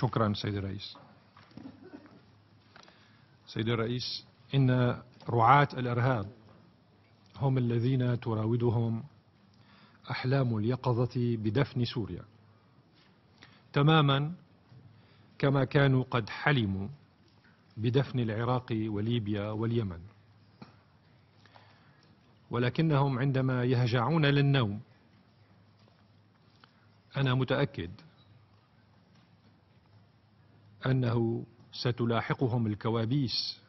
شكرا سيد الرئيس سيد الرئيس إن رعاة الإرهاب هم الذين تراودهم أحلام اليقظة بدفن سوريا تماما كما كانوا قد حلموا بدفن العراق وليبيا واليمن ولكنهم عندما يهجعون للنوم أنا متأكد أنه ستلاحقهم الكوابيس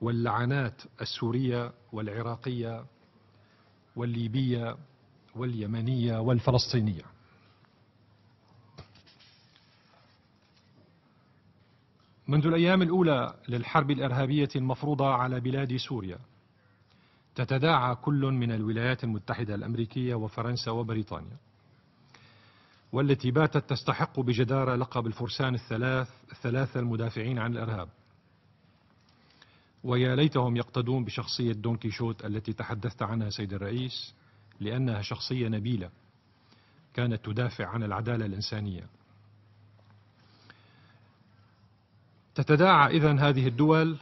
واللعنات السورية والعراقية والليبية واليمنية والفلسطينية منذ الأيام الأولى للحرب الإرهابية المفروضة على بلاد سوريا تتداعى كل من الولايات المتحدة الأمريكية وفرنسا وبريطانيا والتي باتت تستحق بجدارة لقب الفرسان الثلاث الثلاثة المدافعين عن الإرهاب ويا ليتهم يقتدون بشخصية دون كيشوت التي تحدثت عنها سيد الرئيس لأنها شخصية نبيلة كانت تدافع عن العدالة الإنسانية تتداعى إذا هذه الدول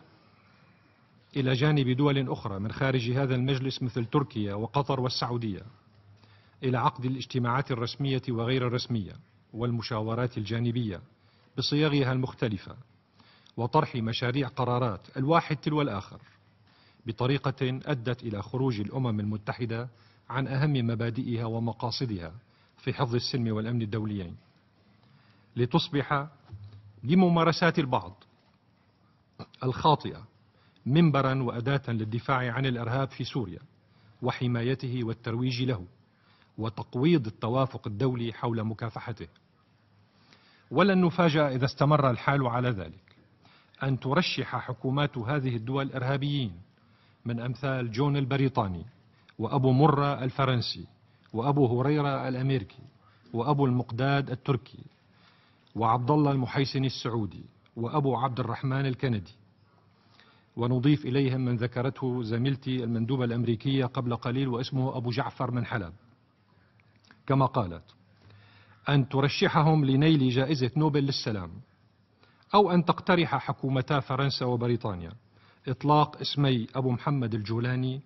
إلى جانب دول أخرى من خارج هذا المجلس مثل تركيا وقطر والسعودية إلى عقد الاجتماعات الرسمية وغير الرسمية والمشاورات الجانبية بصيغها المختلفة وطرح مشاريع قرارات الواحد تلو الآخر بطريقة أدت إلى خروج الأمم المتحدة عن أهم مبادئها ومقاصدها في حفظ السلم والأمن الدوليين لتصبح لممارسات البعض الخاطئة منبرا وأداة للدفاع عن الإرهاب في سوريا وحمايته والترويج له وتقويض التوافق الدولي حول مكافحته ولن نفاجأ إذا استمر الحال على ذلك أن ترشح حكومات هذه الدول إرهابيين من أمثال جون البريطاني وأبو مرة الفرنسي وأبو هريرة الأمريكي وأبو المقداد التركي وعبد الله المحيسن السعودي وأبو عبد الرحمن الكندي ونضيف إليهم من ذكرته زميلتي المندوبة الأمريكية قبل قليل واسمه أبو جعفر من حلب كما قالت أن ترشحهم لنيل جائزة نوبل للسلام أو أن تقترح حكومتا فرنسا وبريطانيا إطلاق اسمي أبو محمد الجولاني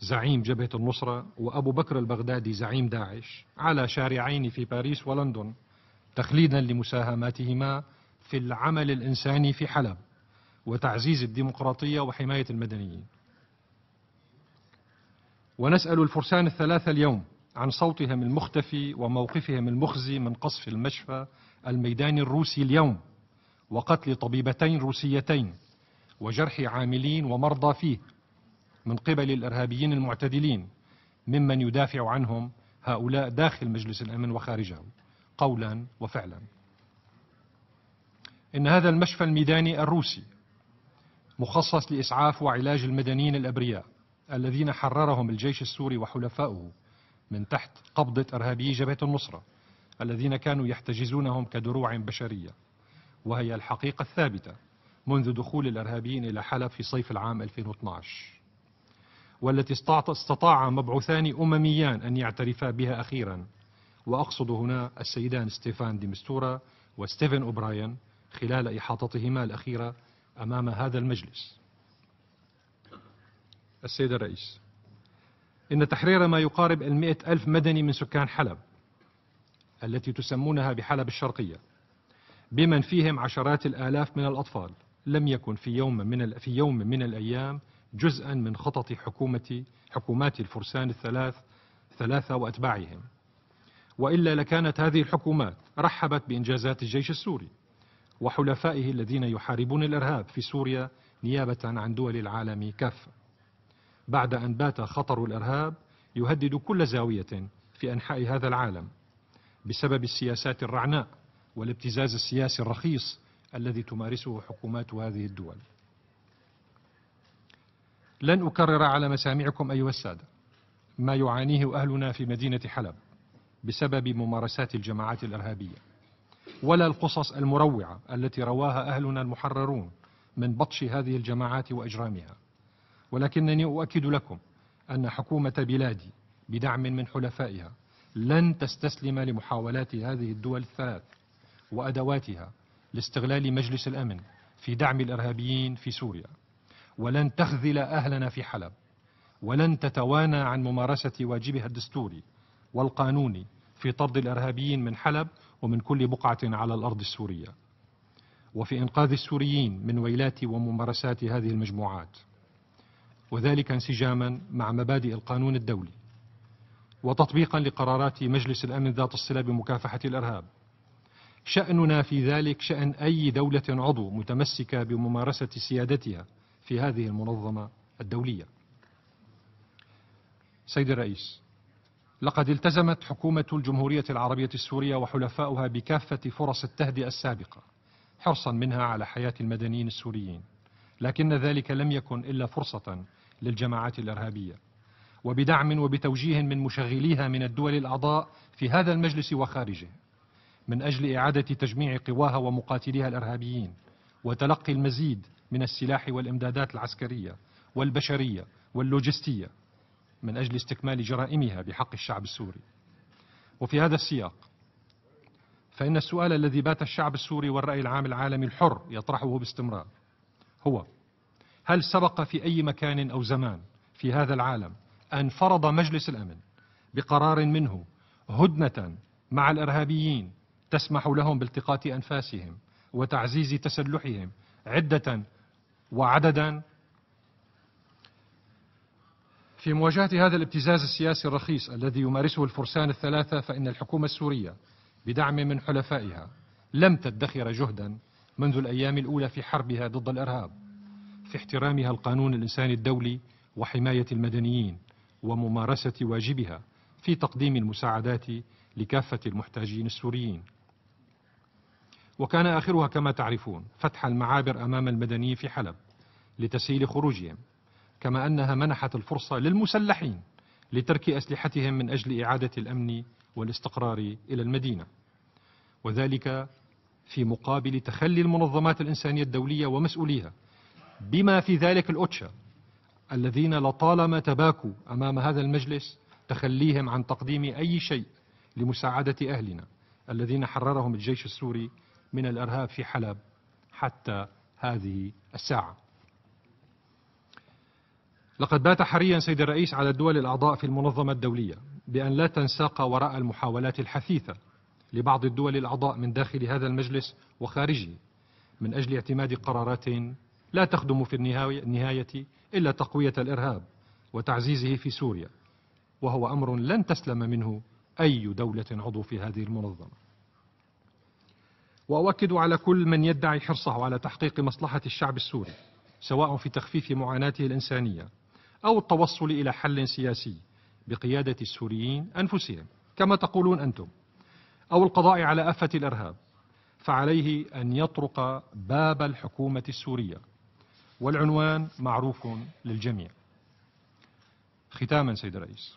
زعيم جبهة النصرة وأبو بكر البغدادي زعيم داعش على شارعين في باريس ولندن تخليدا لمساهماتهما في العمل الإنساني في حلب وتعزيز الديمقراطية وحماية المدنيين ونسأل الفرسان الثلاثة اليوم عن صوتهم المختفي وموقفهم المخزي من قصف المشفى الميداني الروسي اليوم وقتل طبيبتين روسيتين وجرح عاملين ومرضى فيه من قبل الارهابيين المعتدلين ممن يدافع عنهم هؤلاء داخل مجلس الامن وخارجه قولا وفعلا. ان هذا المشفى الميداني الروسي مخصص لاسعاف وعلاج المدنيين الابرياء الذين حررهم الجيش السوري وحلفائه من تحت قبضة إرهابي جبهة النصرة الذين كانوا يحتجزونهم كدروع بشرية وهي الحقيقة الثابتة منذ دخول الإرهابيين إلى حلب في صيف العام 2012 والتي استطاع مبعوثان أمميان أن يعترفا بها أخيرا وأقصد هنا السيدان ستيفان ديمستورا وستيفن أوبراين خلال إحاطتهما الأخيرة أمام هذا المجلس السيد الرئيس إن تحرير ما يقارب المئة ألف مدني من سكان حلب التي تسمونها بحلب الشرقية بمن فيهم عشرات الآلاف من الأطفال لم يكن في يوم من في يوم من الأيام جزءا من خطط حكومة حكومات الفرسان الثلاث ثلاثة وأتباعهم وإلا لكانت هذه الحكومات رحبت بإنجازات الجيش السوري وحلفائه الذين يحاربون الإرهاب في سوريا نيابة عن دول العالم كافة بعد أن بات خطر الإرهاب يهدد كل زاوية في أنحاء هذا العالم بسبب السياسات الرعناء والابتزاز السياسي الرخيص الذي تمارسه حكومات هذه الدول لن أكرر على مسامعكم أيها السادة ما يعانيه أهلنا في مدينة حلب بسبب ممارسات الجماعات الإرهابية ولا القصص المروعة التي رواها أهلنا المحررون من بطش هذه الجماعات وإجرامها ولكنني أؤكد لكم أن حكومة بلادي بدعم من حلفائها لن تستسلم لمحاولات هذه الدول الثلاث وأدواتها لاستغلال مجلس الأمن في دعم الإرهابيين في سوريا ولن تخذل أهلنا في حلب ولن تتوانى عن ممارسة واجبها الدستوري والقانوني في طرد الإرهابيين من حلب ومن كل بقعة على الأرض السورية وفي إنقاذ السوريين من ويلات وممارسات هذه المجموعات وذلك انسجاما مع مبادئ القانون الدولي وتطبيقا لقرارات مجلس الأمن ذات الصلة بمكافحة الإرهاب شأننا في ذلك شأن أي دولة عضو متمسكة بممارسة سيادتها في هذه المنظمة الدولية سيد الرئيس لقد التزمت حكومة الجمهورية العربية السورية وحلفاؤها بكافة فرص التهدئة السابقة حرصا منها على حياة المدنيين السوريين لكن ذلك لم يكن إلا فرصة للجماعات الإرهابية وبدعم وبتوجيه من مشغليها من الدول الأعضاء في هذا المجلس وخارجه من أجل إعادة تجميع قواها ومقاتليها الإرهابيين وتلقي المزيد من السلاح والإمدادات العسكرية والبشرية واللوجستية من أجل استكمال جرائمها بحق الشعب السوري وفي هذا السياق فإن السؤال الذي بات الشعب السوري والرأي العام العالمي الحر يطرحه باستمرار هو هل سبق في أي مكان أو زمان في هذا العالم أن فرض مجلس الأمن بقرار منه هدنة مع الإرهابيين تسمح لهم بالتقاط أنفاسهم وتعزيز تسلحهم عدة وعددا في مواجهة هذا الابتزاز السياسي الرخيص الذي يمارسه الفرسان الثلاثة فإن الحكومة السورية بدعم من حلفائها لم تدخر جهدا منذ الأيام الأولى في حربها ضد الإرهاب في احترامها القانون الإنساني الدولي وحماية المدنيين وممارسة واجبها في تقديم المساعدات لكافة المحتاجين السوريين وكان آخرها كما تعرفون فتح المعابر أمام المدنيين في حلب لتسهيل خروجهم كما أنها منحت الفرصة للمسلحين لترك أسلحتهم من أجل إعادة الأمن والاستقرار إلى المدينة وذلك في مقابل تخلي المنظمات الإنسانية الدولية ومسؤوليها بما في ذلك الأوتشا الذين لطالما تباكوا أمام هذا المجلس تخليهم عن تقديم أي شيء لمساعدة أهلنا الذين حررهم الجيش السوري من الإرهاب في حلب حتى هذه الساعة لقد بات حريا سيد الرئيس على الدول الأعضاء في المنظمة الدولية بأن لا تنساق وراء المحاولات الحثيثة لبعض الدول الأعضاء من داخل هذا المجلس وخارجه من أجل اعتماد قرارات لا تخدم في النهاية إلا تقوية الإرهاب وتعزيزه في سوريا وهو أمر لن تسلم منه أي دولة عضو في هذه المنظمة وأؤكد على كل من يدعي حرصه على تحقيق مصلحة الشعب السوري سواء في تخفيف معاناته الإنسانية أو التوصل إلى حل سياسي بقيادة السوريين أنفسهم كما تقولون أنتم أو القضاء على أفة الإرهاب فعليه أن يطرق باب الحكومة السورية والعنوان معروف للجميع ختاما سيد الرئيس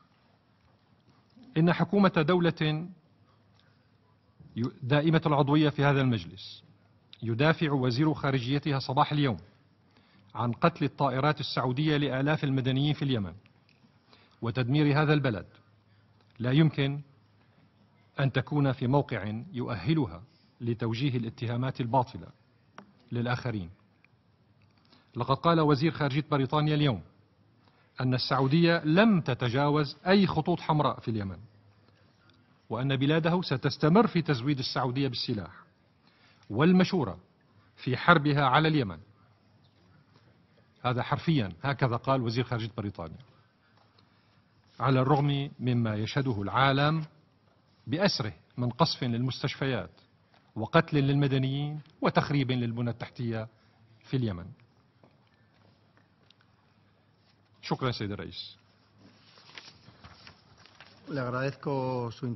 إن حكومة دولة دائمة العضوية في هذا المجلس يدافع وزير خارجيتها صباح اليوم عن قتل الطائرات السعودية لآلاف المدنيين في اليمن وتدمير هذا البلد لا يمكن أن تكون في موقع يؤهلها لتوجيه الاتهامات الباطلة للآخرين لقد قال وزير خارجية بريطانيا اليوم أن السعودية لم تتجاوز أي خطوط حمراء في اليمن وأن بلاده ستستمر في تزويد السعودية بالسلاح والمشورة في حربها على اليمن هذا حرفيا هكذا قال وزير خارجية بريطانيا على الرغم مما يشهده العالم بأسره من قصف للمستشفيات وقتل للمدنيين وتخريب للبنى التحتية في اليمن gracias, De Le agradezco su